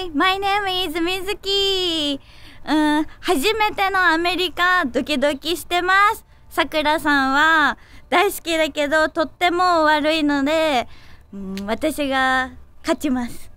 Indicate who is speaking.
Speaker 1: Hi, my name is Mizuki. うん、初めてのアメリカ、ドキドキしてます。さくらさんは大好きだけど、とっても悪いので、うん、私が勝ちます。